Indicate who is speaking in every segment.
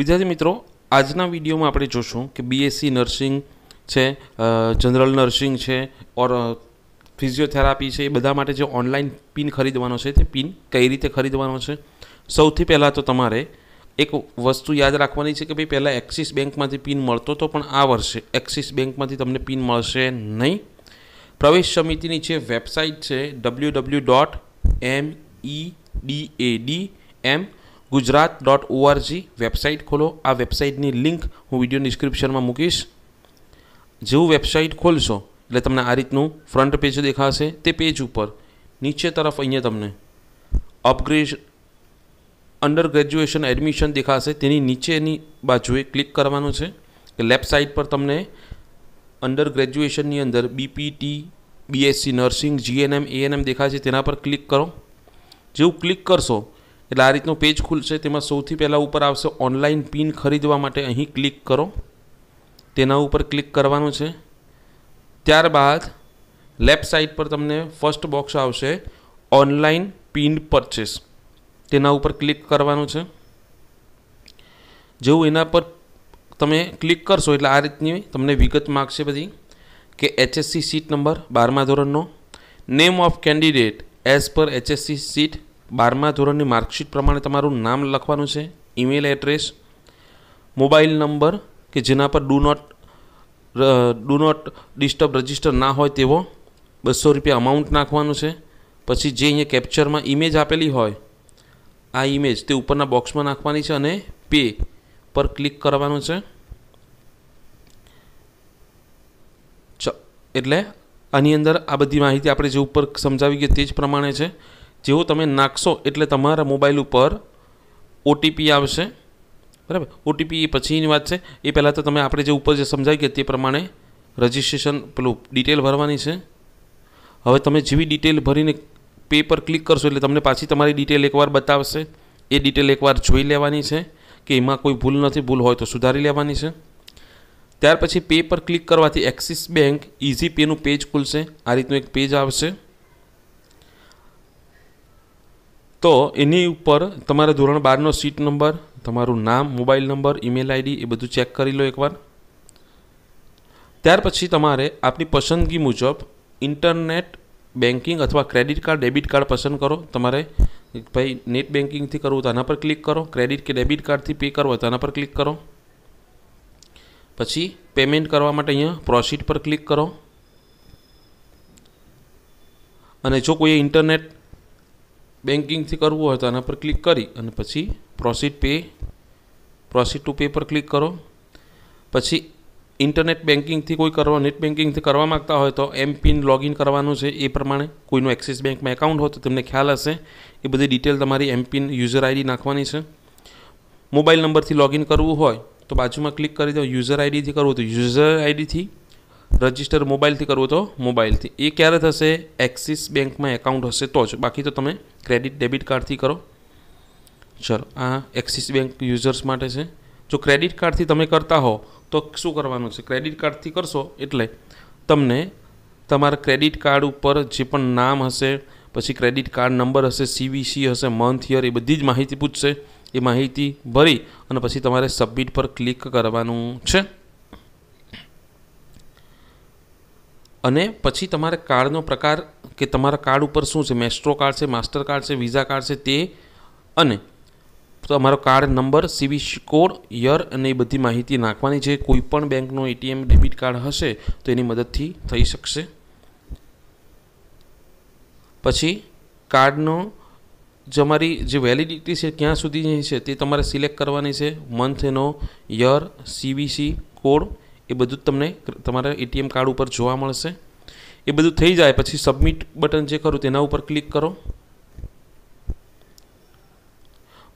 Speaker 1: વિદ્યાર્થી મિત્રો આજના વિડીયોમાં આપણે જોશું કે બીએસસી નર્સિંગ છે જનરલ નર્સિંગ છે ઓર ફિઝિયોથેરાપી છે એ બધા માટે જે ઓનલાઈન પિન ખરીદવાનો છે તે પિન કઈ રીતે ખરીદવાનો છે સૌથી પહેલાં તો તમારે એક વસ્તુ યાદ રાખવાની છે કે ભાઈ પહેલાં એક્સિસ બેંકમાંથી પિન મળતો હતો પણ આ વર્ષે એક્સિસ બેંકમાંથી તમને પિન મળશે નહીં પ્રવેશ સમિતિની જે વેબસાઇટ છે W W dot M E D A D M Gujarat dot ORG website ખોલો આ વેબસાઇટની લિંક હું વિડીયો ડિસ્ક્રિપ્શનમાં મૂકીશ જેવું વેબસાઇટ ખોલશો એટલે તમને આ રીતનું ફ્રન્ટ પેજ દેખાશે તે પેજ ઉપર નીચે તરફ અહીંયા તમને અપગ્રેડ અંડર ગ્રેજ્યુએશન એડમિશન દેખાશે તેની નીચેની બાજુએ ક્લિક કરવાનું છે લેફ્ટ સાઇડ પર તમને અંડર ગ્રેજ્યુએશનની અંદર BPT BSc nursing GNM ANM દેખાશે તેના પર ક્લિક કરો જેવું ક્લિક કરશો એટલે આ રીતનો પેજ ખુલશે તેમાં સૌથી પહેલાં ઉપર આવશે ઓનલાઈન પિન ખરીદવા માટે અહીં ક્લિક કરો તેના ઉપર ક્લિક કરવાનું છે ત્યારબાદ લેફ્ટ સાઈડ પર તમને ફર્સ્ટ બોક્સ આવશે ઓનલાઈન પિન પરચેસ તેના ઉપર ક્લિક કરવાનું છે જેવું એના પર તમે ક્લિક કરશો એટલે આ રીતની તમને વિગત માગશે બધી કે એચએસસી સીટ નંબર બારમા ધોરણનો name of candidate as per HSC seat બારમા ધોરણની માર્કશીટ પ્રમાણે તમારું નામ લખવાનું છે ઈમેલ એડ્રેસ મોબાઈલ નંબર કે જેના પર do not do not disturb register ના હોય તેવો બસો રૂપિયા અમાઉન્ટ નાખવાનું છે પછી જે અહીંયા કેપ્ચરમાં ઇમેજ આપેલી હોય આ ઇમેજ તે ઉપરના બોક્સમાં નાખવાની છે અને પે પર ક્લિક કરવાનું છે એટલે આની અંદર આ બધી માહિતી આપણે જે ઉપર સમજાવી ગઈ તે જ પ્રમાણે છે જેવો તમે નાખશો એટલે તમારા મોબાઈલ ઉપર ઓટીપી આવશે બરાબર ઓટીપી એ પછીની વાત છે એ પહેલાં તો તમે આપણે જે ઉપર જે સમજાવી ગયા તે પ્રમાણે રજિસ્ટ્રેશન પેલું ડિટેલ ભરવાની છે હવે તમે જેવી ડિટેલ ભરીને પે પર ક્લિક કરશો એટલે તમને પાછી તમારી ડિટેલ એકવાર બતાવશે એ ડિટેલ એકવાર જોઈ લેવાની છે કે એમાં કોઈ ભૂલ નથી ભૂલ હોય તો સુધારી લેવાની છે ત્યાર પછી પે પર ક્લિક કરવાથી એક્સિસ બેંક ઇઝી પેનું પેજ ખુલશે આ રીતનું એક પેજ આવશે તો એની ઉપર તમારા ધોરણ 12 નો સીટ નંબર તમારું નામ મોબાઈલ નંબર ઈમેલ આઈડી એ બધું ચેક કરી લો એકવાર ત્યાર પછી તમારે આપની પસંદગી મુજબ ઇન્ટરનેટ બેંકિંગ અથવા ક્રેડિટ કાર્ડ ડેબિટ કાર્ડ પસંદ કરો તમારે એક ભાઈ નેટ બેંકિંગ થી કરવું તો તેના પર ક્લિક કરો ક્રેડિટ કે ડેબિટ કાર્ડ થી પે કરો તેના પર ક્લિક કરો પછી પેમેન્ટ કરવા માટે અહીંયા પ્રોસીડ પર ક્લિક કરો અને જો કોઈ ઇન્ટરનેટ બેન્કિંગથી કરવું હોય તો આના પર ક્લિક કરી અને પછી proceed pay proceed to pay પર ક્લિક કરો પછી ઇન્ટરનેટ બેન્કિંગથી કોઈ કરવા નેટ બેન્કિંગથી કરવા માગતા હોય તો એમ પિન લોગિન કરવાનું છે એ પ્રમાણે કોઈનું એક્સિસ બેંકમાં એકાઉન્ટ હોય તો તમને ખ્યાલ હશે એ બધી ડિટેલ તમારી એમ પિન યુઝર આઈડી નાખવાની છે મોબાઈલ નંબરથી લોગિન કરવું હોય તો બાજુમાં ક્લિક કરી દો યુઝર આઈડીથી કરવું તો યુઝર આઈડીથી રજિસ્ટર મોબાઈલથી કરવું તો મોબાઈલથી એ ક્યારે થશે એક્સિસ બેંકમાં એકાઉન્ટ હશે તો જ બાકી તો તમે ક્રેડિટ ડેબિટ કાર્ડથી કરો ચલો આ એક્સિસ બેંક યુઝર્સ માટે છે જો ક્રેડિટ કાર્ડથી તમે કરતા હો તો શું કરવાનું છે ક્રેડિટ કાર્ડથી કરશો એટલે તમને તમારા ક્રેડિટ કાર્ડ ઉપર જે પણ નામ હશે પછી ક્રેડિટ કાર્ડ નંબર હશે સીવીસી હશે મંથ યર એ બધી જ માહિતી પૂછશે એ માહિતી ભરી અને પછી તમારે સબમિટ પર ક્લિક કરવાનું છે અને પછી તમારે કાર્ડનો પ્રકાર કે તમારા કાર્ડ ઉપર શું છે મેસ્ટ્રો કાર્ડ છે માસ્ટર કાર્ડ છે વિઝા કાર્ડ છે તે અને તમારો card number CV code year અને એ બધી માહિતી નાખવાની છે કોઈપણ બેંકનો એટીએમ ડેબિટ કાર્ડ હશે તો એની મદદથી થઈ શકશે પછી કાર્ડનો જે અમારી જે વેલિડિટી છે ક્યાં સુધીની છે તે તમારે સિલેક્ટ કરવાની છે મંથ એનો યર સીવીસી કોડ એ બધું જ તમને તમારા એટીએમ કાર્ડ ઉપર જોવા મળશે એ બધું થઈ જાય પછી સબમિટ બટન જે કરું તેના ઉપર ક્લિક કરો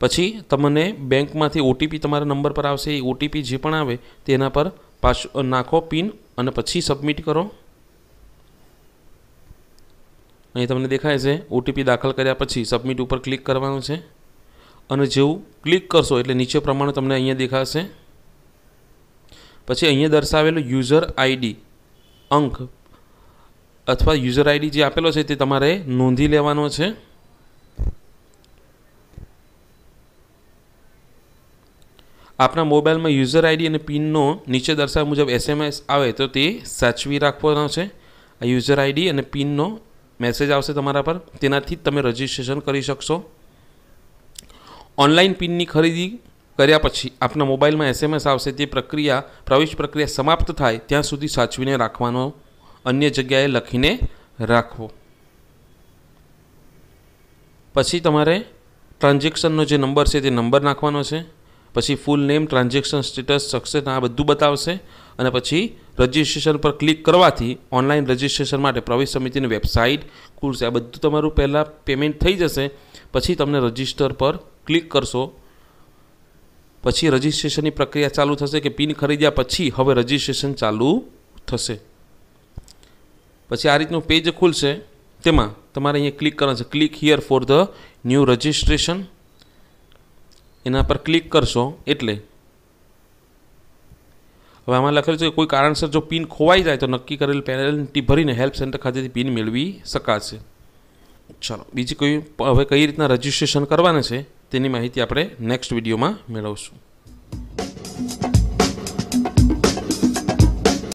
Speaker 1: પછી તમને બેંકમાંથી ઓટીપી તમારા નંબર પર આવશે એ ઓટીપી જે પણ આવે તેના પર પાછો નાખો પિન અને પછી સબમિટ કરો અહીં તમને દેખાય છે ઓટીપી દાખલ કર્યા પછી સબમિટ ઉપર ક્લિક કરવાનું છે અને જેવું ક્લિક કરશો એટલે નીચે પ્રમાણે તમને અહીંયા દેખાશે પછી અહીંયા દર્શાવેલું યુઝર આઈડી અંક અથવા યુઝર આઈડી જે આપેલો છે તે તમારે નોંધી લેવાનો છે આપના મોબાઈલમાં યુઝર આઈડી અને પિનનો નીચે દર્શાવ્યા મુજબ એસએમએસ આવે તો તે સાચવી રાખવાનો છે આ યુઝર આઈડી અને પિનનો મેસેજ આવશે તમારા પર તેનાથી જ તમે રજીસ્ટ્રેશન કરી શકશો ઓનલાઈન પિનની ખરીદી કર્યા પછી આપના મોબાઈલમાં એસએમએસ આવશે તે પ્રક્રિયા પ્રવેશ પ્રક્રિયા સમાપ્ત થાય ત્યાં સુધી સાચવીને રાખવાનો અન્ય જગ્યાએ લખીને રાખવો પછી તમારે ટ્રાન્ઝેક્શનનો જે નંબર છે તે નંબર નાખવાનો છે પછી full name transaction status success આ બધું બતાવશે અને પછી રજિસ્ટ્રેશન પર ક્લિક કરવાથી ઓનલાઈન રજિસ્ટ્રેશન માટે પ્રવેશ સમિતિની વેબસાઇટ ખુલશે આ બધું તમારું પહેલાં પેમેન્ટ થઈ જશે પછી તમને રજિસ્ટર પર ક્લિક કરશો પછી રજિસ્ટ્રેશનની પ્રક્રિયા ચાલુ થશે કે પિન ખરીદ્યા પછી હવે રજિસ્ટ્રેશન ચાલુ થશે પછી આ રીતનું પેજ ખુલશે તેમાં તમારે અહીંયા ક્લિક કરવાનું છે click here for the new registration એના પર ક્લિક કરશો એટલે હવે આમાં લખેલું છે કે કોઈ કારણસર જો પિન ખોવાઈ જાય તો નક્કી કરેલ પેનલ્ટી ભરીને હેલ્પ સેન્ટર ખાતેથી પિન મેળવી શકાશે ચાલો બીજી કોઈ હવે કઈ રીતના રજિસ્ટ્રેશન કરવાના છે તેની માહિતી આપણે નેક્સ્ટ વિડીયોમાં મેળવશું